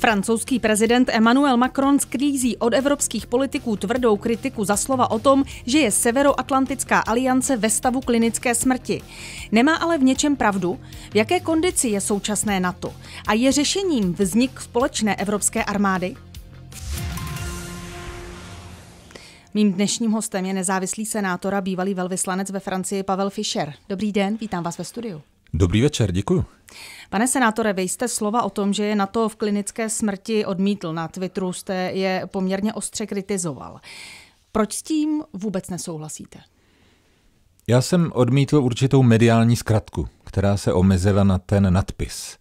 Francouzský prezident Emmanuel Macron sklízí od evropských politiků tvrdou kritiku za slova o tom, že je Severoatlantická aliance ve stavu klinické smrti. Nemá ale v něčem pravdu, v jaké kondici je současné NATO a je řešením vznik společné evropské armády? Mým dnešním hostem je nezávislý senátor a bývalý velvyslanec ve Francii Pavel Fischer. Dobrý den, vítám vás ve studiu. Dobrý večer, děkuji. Pane senátore, vy jste slova o tom, že je na to v klinické smrti odmítl na Twitteru, jste je poměrně ostře kritizoval. Proč s tím vůbec nesouhlasíte? Já jsem odmítl určitou mediální zkratku, která se omezila na ten nadpis,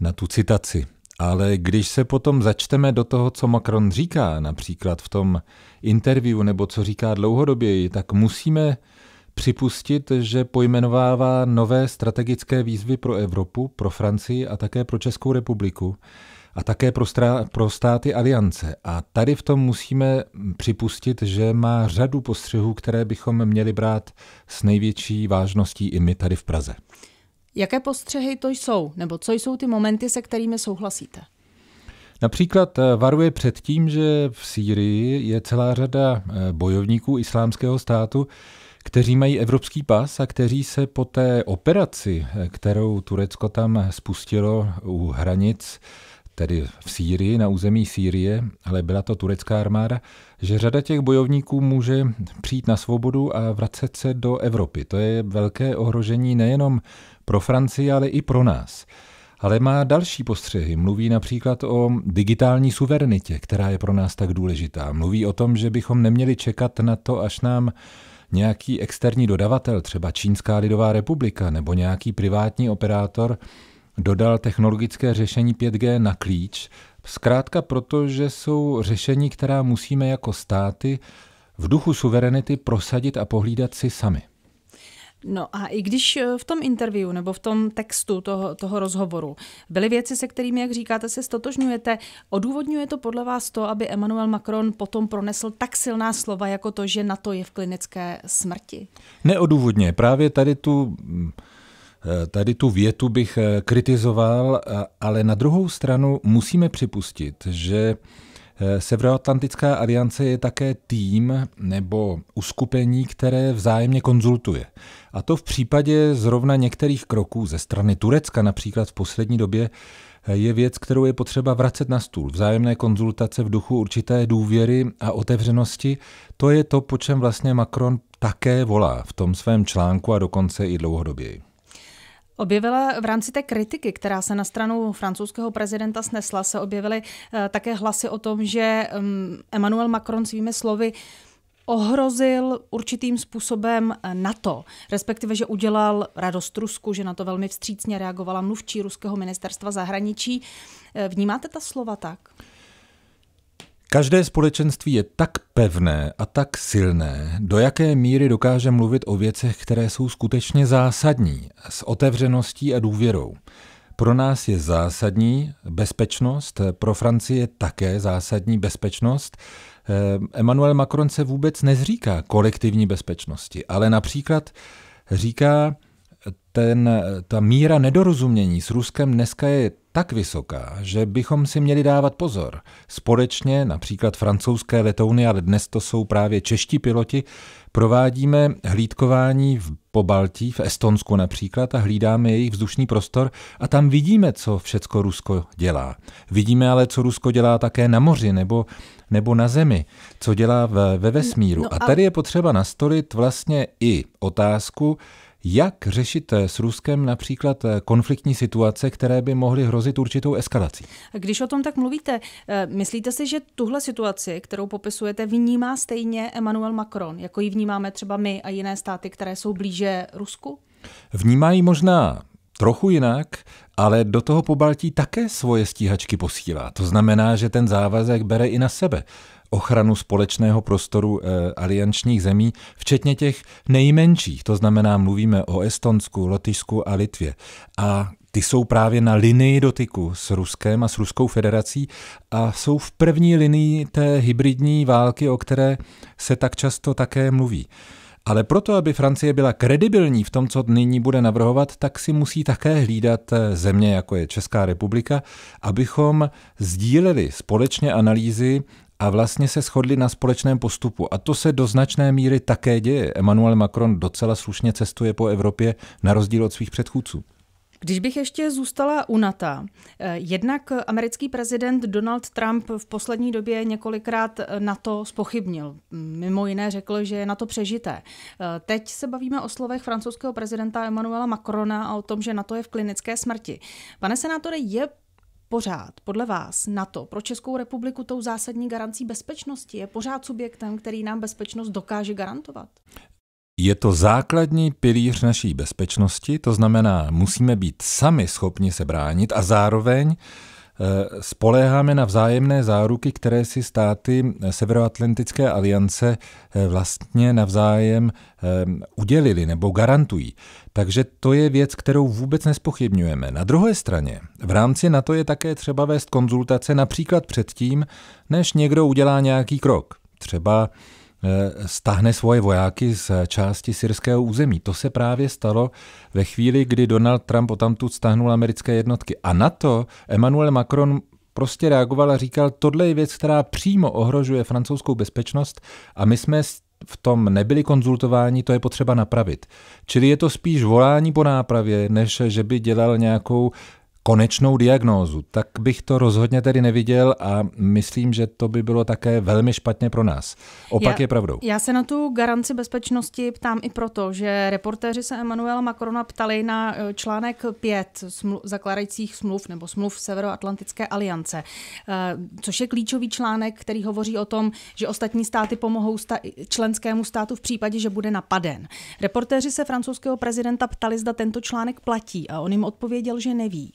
na tu citaci. Ale když se potom začteme do toho, co Macron říká, například v tom interview nebo co říká dlouhodoběji, tak musíme připustit, že pojmenovává nové strategické výzvy pro Evropu, pro Francii a také pro Českou republiku a také pro, strá- pro státy aliance. A tady v tom musíme připustit, že má řadu postřehů, které bychom měli brát s největší vážností i my tady v Praze. Jaké postřehy to jsou, nebo co jsou ty momenty, se kterými souhlasíte? Například eh, varuje před tím, že v Sýrii je celá řada eh, bojovníků islámského státu, kteří mají evropský pas a kteří se po té operaci, eh, kterou Turecko tam spustilo u hranic, tedy v Sýrii, na území Sýrie, ale byla to turecká armáda, že řada těch bojovníků může přijít na svobodu a vracet se do Evropy. To je velké ohrožení nejenom pro Francii, ale i pro nás ale má další postřehy. Mluví například o digitální suverenitě, která je pro nás tak důležitá. Mluví o tom, že bychom neměli čekat na to, až nám nějaký externí dodavatel, třeba Čínská lidová republika nebo nějaký privátní operátor, dodal technologické řešení 5G na klíč, zkrátka proto, že jsou řešení, která musíme jako státy v duchu suverenity prosadit a pohlídat si sami. No a i když eh, v tom interview nebo v tom textu toho, toho rozhovoru byly věci, se kterými, jak říkáte, se stotožňujete, odůvodňuje to podle vás to, aby Emmanuel Macron potom pronesl tak silná slova, jako to, že na to je v klinické smrti? Neodůvodně. Právě tady tu mm, eh, Tady tu větu bych eh, kritizoval, ale na druhou stranu musíme připustit, že Eh, Severoatlantická aliance je také tým nebo uskupení, které vzájemně konzultuje. A to v případě zrovna některých kroků ze strany Turecka například v poslední době eh, je věc, kterou je potřeba vracet na stůl. Vzájemné konzultace v duchu určité důvěry a otevřenosti, to je to, po čem vlastně Macron také volá v tom svém článku a dokonce i dlouhodoběji. Objevila v rámci té kritiky, která se na stranu francouzského prezidenta snesla, se objevily eh, také hlasy o tom, že mm, Emmanuel Macron svými slovy ohrozil určitým způsobem eh, NATO, respektive, že udělal radost Rusku, že na to velmi vstřícně reagovala mluvčí ruského ministerstva zahraničí. Eh, vnímáte ta slova tak? Každé společenství je tak pevné a tak silné, do jaké míry dokáže mluvit o věcech, které jsou skutečně zásadní, s otevřeností a důvěrou. Pro nás je zásadní bezpečnost, pro Francii je také zásadní bezpečnost. Eh, Emmanuel Macron se vůbec nezříká kolektivní bezpečnosti, ale například říká, ten, ta míra nedorozumění s Ruskem dneska je tak vysoká, že bychom si měli dávat pozor. Společně, například francouzské letouny, ale dnes to jsou právě čeští piloti, provádíme hlídkování v Pobaltí, v Estonsku například, a hlídáme jejich vzdušný prostor a tam vidíme, co všecko Rusko dělá. Vidíme ale, co Rusko dělá také na moři nebo, nebo na zemi, co dělá ve, ve vesmíru. No, no a... a tady je potřeba nastolit vlastně i otázku, jak řešíte eh, s Ruskem například eh, konfliktní situace, které by mohly hrozit určitou eskalací? Když o tom tak mluvíte, eh, myslíte si, že tuhle situaci, kterou popisujete, vnímá stejně Emmanuel Macron, jako ji vnímáme třeba my a jiné státy, které jsou blíže Rusku? Vnímají možná trochu jinak, ale do toho pobaltí také svoje stíhačky posílá. To znamená, že ten závazek bere i na sebe ochranu společného prostoru eh, aliančních zemí, včetně těch nejmenších. To znamená, mluvíme o Estonsku, Lotyšsku a Litvě. A ty jsou právě na linii dotyku s Ruskem a s Ruskou federací a jsou v první linii té hybridní války, o které se tak často také mluví. Ale proto, aby Francie byla kredibilní v tom, co nyní bude navrhovat, tak si musí také hlídat eh, země, jako je Česká republika, abychom sdíleli společně analýzy a vlastně se shodli na společném postupu. A to se do značné míry také děje. Emmanuel Macron docela slušně cestuje po Evropě na rozdíl od svých předchůdců. Když bych ještě zůstala u NATO, eh, jednak americký prezident Donald Trump v poslední době několikrát eh, NATO spochybnil. Mimo jiné řekl, že je NATO přežité. Eh, teď se bavíme o slovech francouzského prezidenta Emmanuela Macrona a o tom, že NATO je v klinické smrti. Pane senátore, je pořád podle vás NATO pro Českou republiku tou zásadní garancí bezpečnosti? Je pořád subjektem, který nám bezpečnost dokáže garantovat? Je to základní pilíř naší bezpečnosti, to znamená, musíme být sami schopni se bránit a zároveň Eh, spoléháme na vzájemné záruky, které si státy eh, Severoatlantické aliance eh, vlastně navzájem udělili nebo garantují. Takže to je věc, kterou vůbec nespochybňujeme. Na druhé straně, v rámci na to je také třeba vést konzultace například předtím, než někdo udělá nějaký krok. Třeba Eh, stáhne svoje vojáky z části syrského území. To se právě stalo ve chvíli, kdy Donald Trump otamtud stáhnul americké jednotky. A na to Emmanuel Macron prostě reagoval a říkal, tohle je věc, která přímo ohrožuje francouzskou bezpečnost a my jsme v tom nebyli konzultováni, to je potřeba napravit. Čili je to spíš volání po nápravě, než že by dělal nějakou konečnou diagnózu, tak bych to rozhodně tedy neviděl a myslím, že to by bylo také velmi špatně pro nás. Opak já, je pravdou. Já se na tu garanci bezpečnosti ptám i proto, že reportéři se Emanuela Macrona ptali na e, článek 5 smlu- zakládajících smluv nebo smluv Severoatlantické aliance, e, což je klíčový článek, který hovoří o tom, že ostatní státy pomohou sta- členskému státu v případě, že bude napaden. Reportéři se francouzského prezidenta ptali, zda tento článek platí a on jim odpověděl, že neví.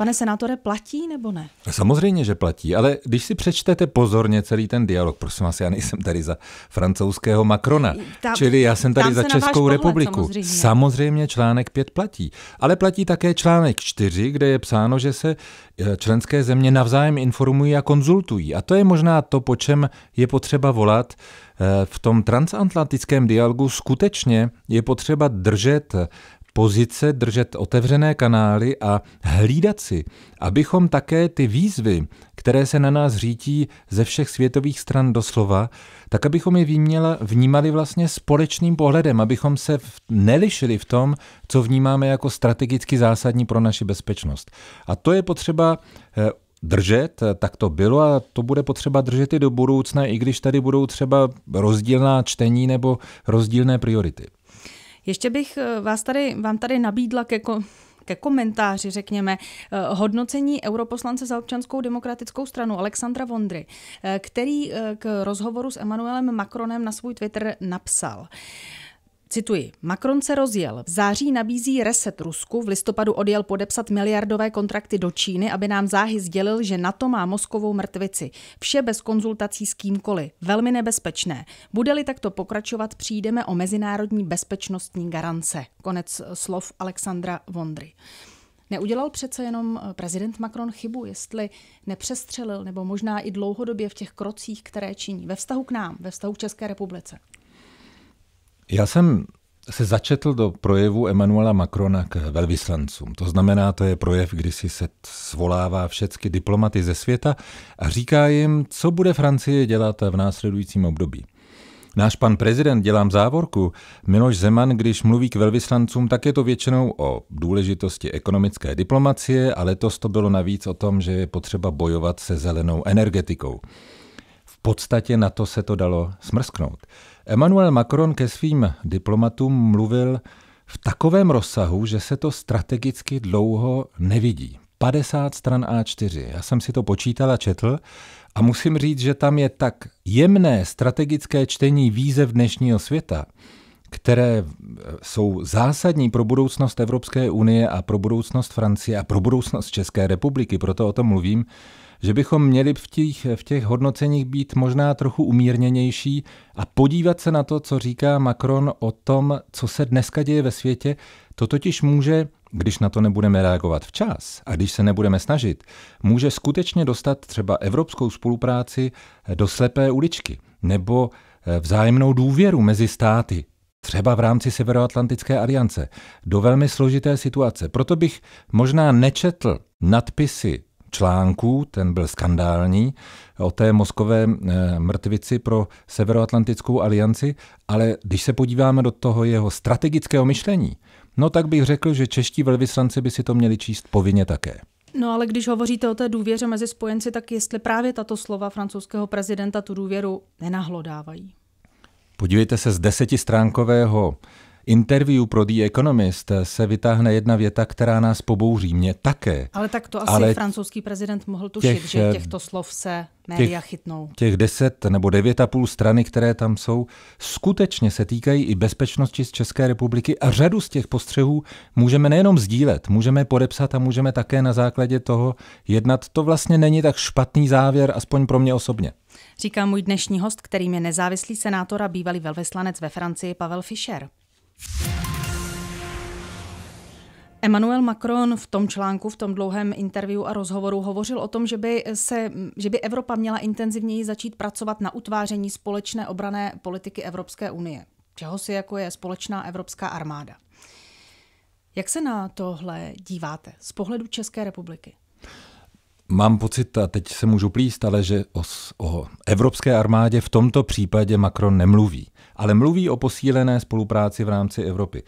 Pane senátore, platí nebo ne? No, samozřejmě, že platí, ale když si přečtete pozorně celý ten dialog, prosím vás, já nejsem tady za francouzského Macrona, Ta, čili já jsem tady za Českou republiku. samozřejmě. samozřejmě článek 5 platí, ale platí také článek 4, kde je psáno, že se e, členské země navzájem informují a konzultují. A to je možná to, po čem je potřeba volat. E, v tom transatlantickém dialogu skutečně je potřeba držet pozice držet otevřené kanály a hlídat si, abychom také ty výzvy, které se na nás řítí ze všech světových stran doslova, tak abychom je výměla, vnímali vlastně společným pohledem, abychom se v, nelišili v tom, co vnímáme jako strategicky zásadní pro naši bezpečnost. A to je potřeba eh, držet, eh, tak to bylo a to bude potřeba držet i do budoucna, i když tady budou třeba rozdílná čtení nebo rozdílné priority. Ještě bych eh, vás tady, vám tady nabídla ke, ko- ke komentáři, řekněme, eh, hodnocení europoslance za občanskou demokratickou stranu Alexandra Vondry, eh, který k rozhovoru s Emmanuelem Macronem na svůj Twitter napsal. Cituji, Macron se rozjel. V září nabízí reset Rusku, v listopadu odjel podepsat miliardové kontrakty do Číny, aby nám záhy sdělil, že NATO má moskovou mrtvici. Vše bez konzultací s kýmkoliv. Velmi nebezpečné. Bude-li takto pokračovat, přijdeme o mezinárodní bezpečnostní garance. Konec slov Alexandra Vondry. Neudělal přece jenom eh, prezident Macron chybu, jestli nepřestřelil nebo možná i dlouhodobě v těch krocích, které činí ve vztahu k nám, ve vztahu k České republice? Já jsem se začetl do projevu Emanuela Macrona k velvyslancům. To znamená, to je projev, kdy si se svolává všechny diplomaty ze světa a říká jim, co bude Francie dělat v následujícím období. Náš pan prezident, dělám závorku, Miloš Zeman, když mluví k velvyslancům, tak je to většinou o důležitosti ekonomické diplomacie a letos to bylo navíc o tom, že je potřeba bojovat se zelenou energetikou podstatě na to se to dalo smrsknout. Emmanuel Macron ke svým diplomatům mluvil v takovém rozsahu, že se to strategicky dlouho nevidí. 50 stran A4. Já jsem si to počítal a četl a musím říct, že tam je tak jemné strategické čtení výzev dnešního světa, které jsou zásadní pro budoucnost Evropské unie a pro budoucnost Francie a pro budoucnost České republiky, proto o tom mluvím, že bychom měli v těch, v těch hodnoceních být možná trochu umírněnější a podívat se na to, co říká Macron o tom, co se dneska děje ve světě. To totiž může, když na to nebudeme reagovat včas a když se nebudeme snažit, může skutečně dostat třeba evropskou spolupráci eh, do slepé uličky nebo eh, vzájemnou důvěru mezi státy, třeba v rámci Severoatlantické aliance, do velmi složité situace. Proto bych možná nečetl nadpisy článků, ten byl skandální, o té mozkové eh, mrtvici pro Severoatlantickou alianci, ale když se podíváme do toho jeho strategického myšlení, no tak bych řekl, že čeští velvyslanci by si to měli číst povinně také. No ale když hovoříte o té důvěře mezi spojenci, tak jestli právě tato slova francouzského prezidenta tu důvěru nenahlodávají? Podívejte se z desetistránkového interview pro The Economist se vytáhne jedna věta, která nás pobouří. Mě také. Ale tak to asi Ale francouzský prezident mohl tušit, těch, že eh, těchto slov se média těch, chytnou. Těch deset nebo devět a půl strany, které tam jsou, skutečně se týkají i bezpečnosti z České republiky a řadu z těch postřehů můžeme nejenom sdílet, můžeme podepsat a můžeme také na základě toho jednat. To vlastně není tak špatný závěr, aspoň pro mě osobně. Říká můj dnešní host, kterým je nezávislý senátor a bývalý velvyslanec ve Francii Pavel Fischer. Emmanuel Macron v tom článku, v tom dlouhém interview a rozhovoru hovořil o tom, že by, se, že by Evropa měla intenzivněji začít pracovat na utváření společné obrané politiky Evropské unie, čeho si jako je společná evropská armáda. Jak se na tohle díváte z pohledu České republiky? Mám pocit, a teď se můžu plíst, ale že o, o evropské armádě v tomto případě Macron nemluví ale mluví o posílené spolupráci v rámci Evropy.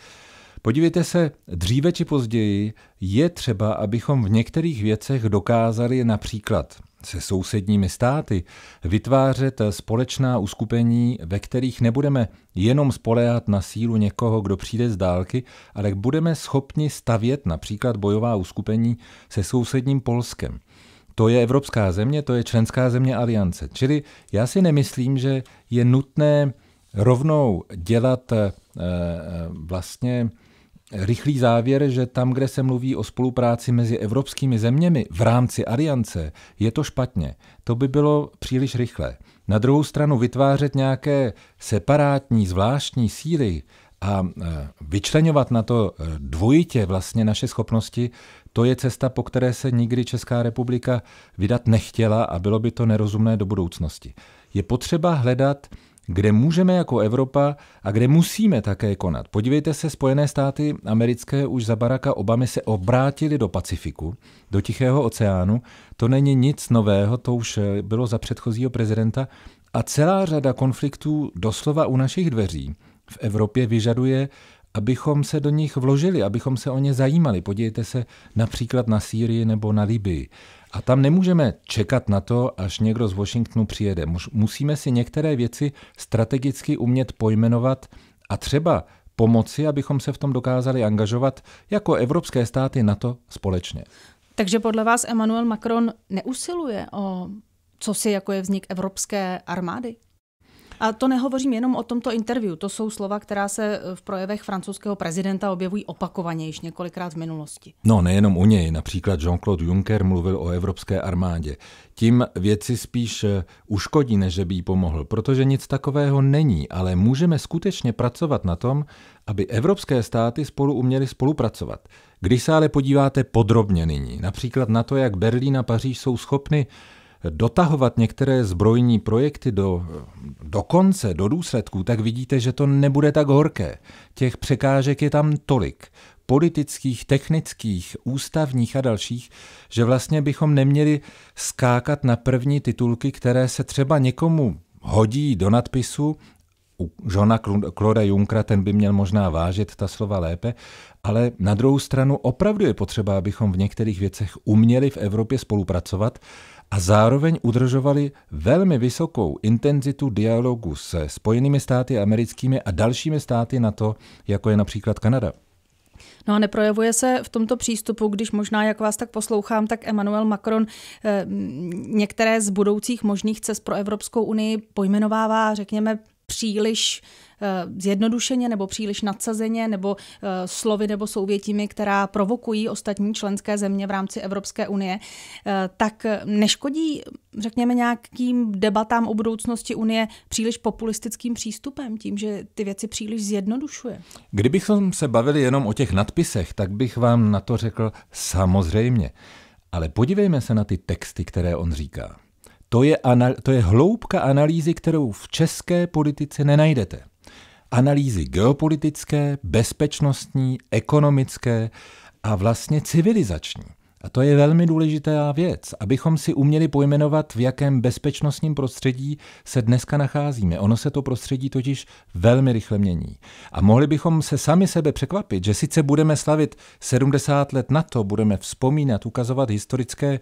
Podívejte se, dříve či později je třeba, abychom v některých věcech dokázali například se sousedními státy vytvářet společná uskupení, ve kterých nebudeme jenom spoléhat na sílu někoho, kdo přijde z dálky, ale budeme schopni stavět například bojová uskupení se sousedním Polskem. To je evropská země, to je členská země aliance. Čili já si nemyslím, že je nutné rovnou dělat eh, eh, vlastně rychlý závěr, že tam, kde se mluví o spolupráci mezi evropskými zeměmi v rámci aliance, je to špatně. To by bylo příliš rychlé. Na druhou stranu vytvářet nějaké separátní, zvláštní síly a eh, vyčlenovat na to dvojitě vlastně naše schopnosti, to je cesta, po které se nikdy Česká republika vydat nechtěla a bylo by to nerozumné do budoucnosti. Je potřeba hledat kde můžeme jako Evropa a kde musíme také konat. Podívejte se, Spojené státy americké už za Baracka Obamy se obrátili do Pacifiku, do Tichého oceánu. To není nic nového, to už eh, bylo za předchozího prezidenta. A celá řada konfliktů doslova u našich dveří v Evropě vyžaduje, abychom se do nich vložili, abychom se o ně zajímali. Podívejte se například na Sýrii nebo na Libii. A tam nemůžeme čekat na to, až někdo z Washingtonu přijede. Musíme si některé věci strategicky umět pojmenovat a třeba pomoci, abychom se v tom dokázali angažovat jako evropské státy na to společně. Takže podle vás Emmanuel Macron neusiluje o co si jako je vznik evropské armády? A to nehovořím jenom o tomto interview, to jsou slova, která se e, v projevech francouzského prezidenta objevují opakovaně již několikrát v minulosti. No, nejenom u něj, například Jean-Claude Juncker mluvil o evropské armádě. Tím věci spíš e, uškodí, než by jí pomohl, protože nic takového není, ale můžeme skutečně pracovat na tom, aby evropské státy spolu uměly spolupracovat. Když se ale podíváte podrobně nyní, například na to, jak Berlín a Paříž jsou schopny dotahovat některé zbrojní projekty do, do konce, do důsledků, tak vidíte, že to nebude tak horké. Těch překážek je tam tolik politických, technických, ústavních a dalších, že vlastně bychom neměli skákat na první titulky, které se třeba někomu hodí do nadpisu, u Johna Claude Junkra, ten by měl možná vážit ta slova lépe, ale na druhou stranu opravdu je potřeba, abychom v některých věcech uměli v Evropě spolupracovat a zároveň udržovali velmi vysokou intenzitu dialogu se Spojenými státy americkými a dalšími státy na to, jako je například Kanada. No a neprojevuje se v tomto přístupu, když možná, jak vás tak poslouchám, tak Emmanuel Macron eh, některé z budoucích možných cest pro Evropskou unii pojmenovává, řekněme, příliš eh, zjednodušeně nebo příliš nadsazeně nebo eh, slovy nebo souvětími, která provokují ostatní členské země v rámci Evropské unie, eh, tak neškodí, řekněme, nějakým debatám o budoucnosti Unie příliš populistickým přístupem, tím, že ty věci příliš zjednodušuje? Kdybychom se bavili jenom o těch nadpisech, tak bych vám na to řekl samozřejmě. Ale podívejme se na ty texty, které on říká. To je, anal- to je hloubka analýzy, kterou v české politice nenajdete. Analýzy geopolitické, bezpečnostní, ekonomické a vlastně civilizační. A to je velmi důležitá věc, abychom si uměli pojmenovat, v jakém bezpečnostním prostředí se dneska nacházíme. Ono se to prostředí totiž velmi rychle mění. A mohli bychom se sami sebe překvapit, že sice budeme slavit 70 let na to, budeme vzpomínat, ukazovat historické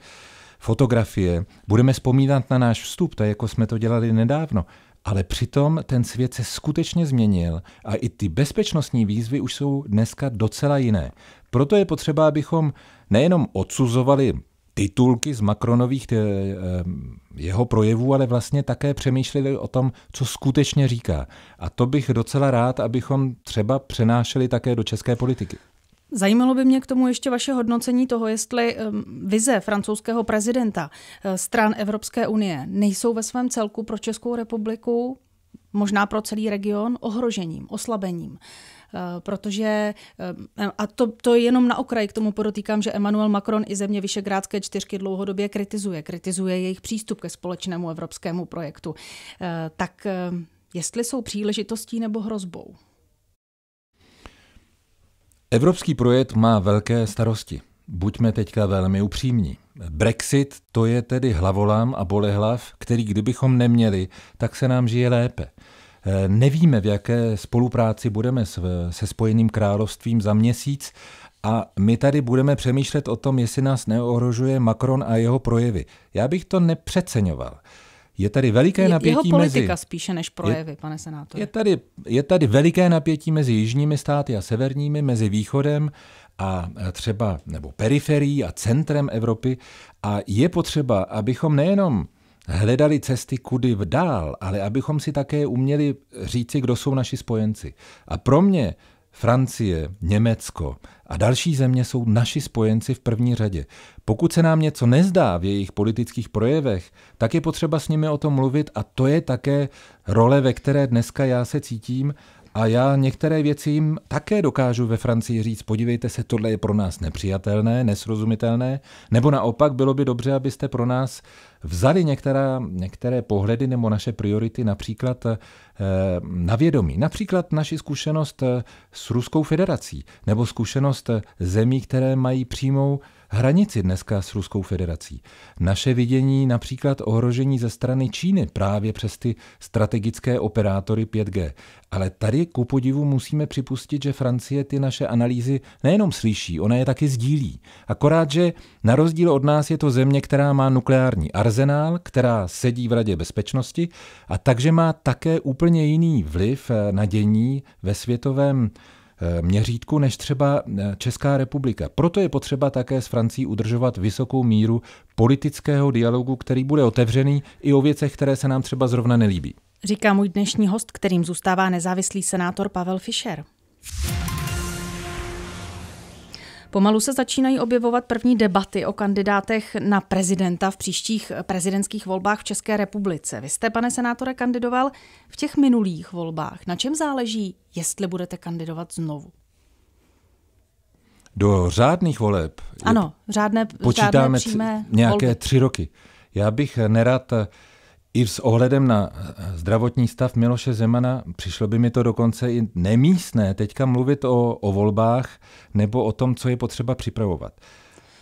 fotografie, budeme vzpomínat na náš vstup, tak jako jsme to dělali nedávno. Ale přitom ten svět se skutečně změnil a i ty bezpečnostní výzvy už jsou dneska docela jiné. Proto je potřeba, abychom nejenom odsuzovali titulky z Macronových eh, eh, jeho projevů, ale vlastně také přemýšleli o tom, co skutečně říká. A to bych docela rád, abychom třeba přenášeli také do české politiky. Zajímalo by mě k tomu ještě vaše hodnocení toho, jestli eh, vize francouzského prezidenta eh, stran Evropské unie nejsou ve svém celku pro Českou republiku, možná pro celý region, ohrožením, oslabením eh, protože, a to, to je jenom na okraji k tomu podotýkám, že Emmanuel Macron i země Vyšegrádské čtyřky dlouhodobě kritizuje, kritizuje jejich přístup ke společnému evropskému projektu. Tak jestli jsou příležitostí nebo hrozbou? Evropský projekt má velké starosti. Buďme teďka velmi upřímní. Brexit to je tedy hlavolám a bolehlav, který kdybychom neměli, tak se nám žije lépe. Eh, nevíme, v jaké spolupráci budeme se Spojeným královstvím za měsíc a my tady budeme přemýšlet o tom, jestli nás neohrožuje Macron a jeho projevy. Já bych to nepřeceňoval. Je tady veliké napětí Jeho politika spíše než projevy, je, pane senátore. Je tady, je tady veliké napětí mezi jižními státy a severními, mezi východem a třeba, nebo periferií a centrem Evropy. A je potřeba, abychom nejenom hledali cesty kudy v dál, ale abychom si také uměli říci, kdo jsou naši spojenci. A pro mě Francie, Německo a další země jsou naši spojenci v první řadě. Pokud se nám něco nezdá v jejich politických projevech, tak je potřeba s nimi o tom mluvit a to je také role, ve které dneska já se cítím a já některé věci jim také dokážu ve Francii říct, podívejte se, tohle je pro nás nepřijatelné, nesrozumitelné, nebo naopak bylo by dobře, abyste pro nás vzali některá, některé pohledy nebo naše priority například eh, na vědomí. Například naši zkušenost eh, s Ruskou federací nebo zkušenost eh, zemí, které mají přímou hranici dneska s Ruskou federací. Naše vidění například ohrožení ze strany Číny právě přes ty strategické operátory 5G. Ale tady ku podivu musíme připustit, že Francie ty naše analýzy nejenom slyší, ona je taky sdílí. Akorát, že na rozdíl od nás je to země, která má nukleární arzenál, která sedí v Radě bezpečnosti a takže má také úplně jiný vliv eh, na dění ve světovém Eh, měřítku než třeba eh, Česká republika. Proto je potřeba také s Francí udržovat vysokou míru politického dialogu, který bude otevřený i o věcech, které se nám třeba zrovna nelíbí. Říká můj dnešní host, kterým zůstává nezávislý senátor Pavel Fischer. Pomalu se začínají objevovat první debaty o kandidátech na prezidenta v příštích prezidentských volbách v České republice. Vy jste, pane senátore, kandidoval v těch minulých volbách. Na čem záleží, jestli budete kandidovat znovu? Do řádných voleb. Ano, řádné, počítáme řádné přímé nějaké volby. tři roky. Já bych nerad i s ohledem na eh, zdravotní stav Miloše Zemana přišlo by mi to dokonce i nemístné teďka mluvit o, o volbách nebo o tom, co je potřeba připravovat.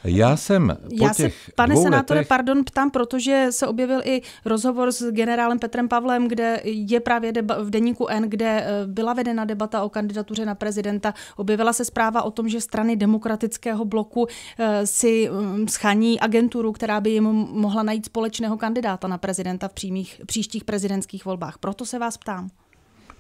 Já jsem po Já těch se, pane senátore, letech... pardon, ptám, protože se objevil i rozhovor s generálem Petrem Pavlem, kde je právě deba- v deníku N, kde eh, byla vedena debata o kandidatuře na prezidenta. Objevila se zpráva o tom, že strany demokratického bloku eh, si mm, schaní agenturu, která by jim mohla najít společného kandidáta na prezidenta v přímých, příštích prezidentských volbách. Proto se vás ptám.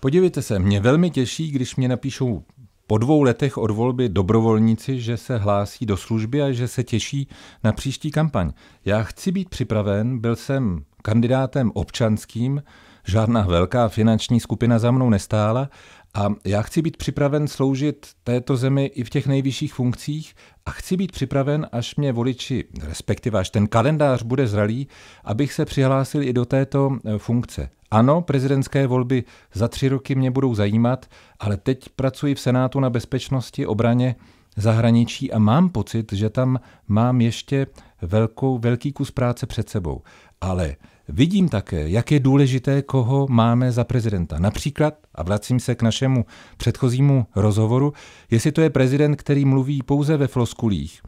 Podívejte se, mě velmi těší, když mě napíšou po dvou letech od volby dobrovolníci, že se hlásí do služby a že se těší na příští kampaň. Já chci být připraven, byl jsem kandidátem občanským, žádná velká finanční skupina za mnou nestála a já chci být připraven sloužit této zemi i v těch nejvyšších funkcích a chci být připraven, až mě voliči, respektive až ten kalendář bude zralý, abych se přihlásil i do této eh, funkce. Ano, prezidentské volby za tři roky mě budou zajímat, ale teď pracuji v Senátu na bezpečnosti, obraně, zahraničí a mám pocit, že tam mám ještě velkou, velký kus práce před sebou. Ale Vidím také, jak je důležité, koho máme za prezidenta. Například, a vracím se k našemu předchozímu rozhovoru, jestli to je prezident, který mluví pouze ve floskulích,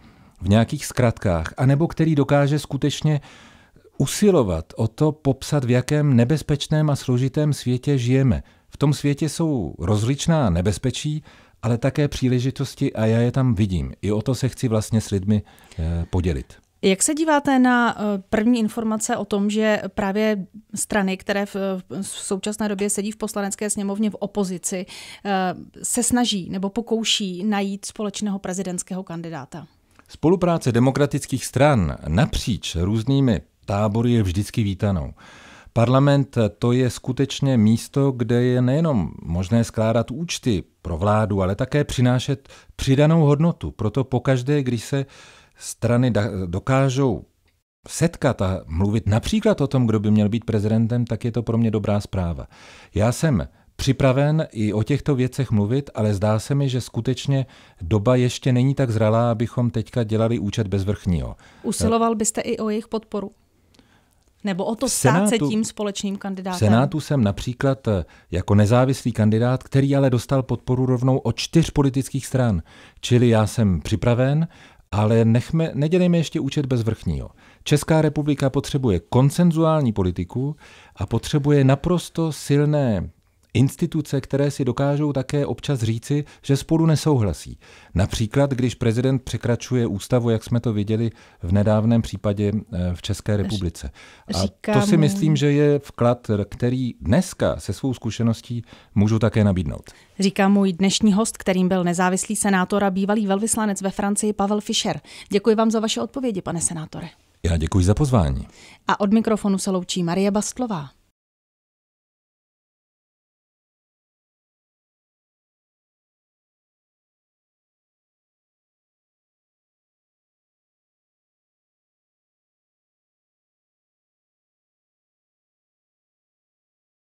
v nějakých zkratkách, anebo který dokáže skutečně usilovat o to popsat, v jakém nebezpečném a složitém světě žijeme. V tom světě jsou rozličná nebezpečí, ale také příležitosti a já je tam vidím. I o to se chci vlastně s lidmi eh, podělit. Jak se díváte na eh, první informace o tom, že právě strany, které v, současné době sedí v poslanecké sněmovně v opozici, eh, se snaží nebo pokouší najít společného prezidentského kandidáta? Spolupráce demokratických stran napříč různými tábory je vždycky vítanou. Parlament to je skutečně místo, kde je nejenom možné skládat účty pro vládu, ale také přinášet přidanou hodnotu. Proto pokaždé, když se strany dokážou setkat a mluvit například o tom, kdo by měl být prezidentem, tak je to pro mě dobrá zpráva. Já jsem připraven i o těchto věcech mluvit, ale zdá se mi, že skutečně doba ještě není tak zralá, abychom teďka dělali účet bez vrchního. Usiloval byste i o jejich podporu? Nebo o to Senátu, stát se tím společným kandidátem? V Senátu jsem například eh, jako nezávislý kandidát, který ale dostal podporu rovnou od čtyř politických stran. Čili já jsem připraven ale nechme, nedělejme ještě účet bez vrchního. Česká republika potřebuje koncenzuální politiku a potřebuje naprosto silné instituce, které si dokážou také občas říci, že spolu nesouhlasí. Například, když prezident překračuje ústavu, jak jsme to viděli v nedávném případě eh, v České republice. A to si myslím, že je vklad, který dneska se svou zkušeností můžu také nabídnout. Říká můj dnešní host, kterým byl nezávislý senátor a bývalý velvyslanec ve Francii Pavel Fischer. Děkuji vám za vaše odpovědi, pane senátore. Já děkuji za pozvání. A od mikrofonu se loučí Marie Bastlová.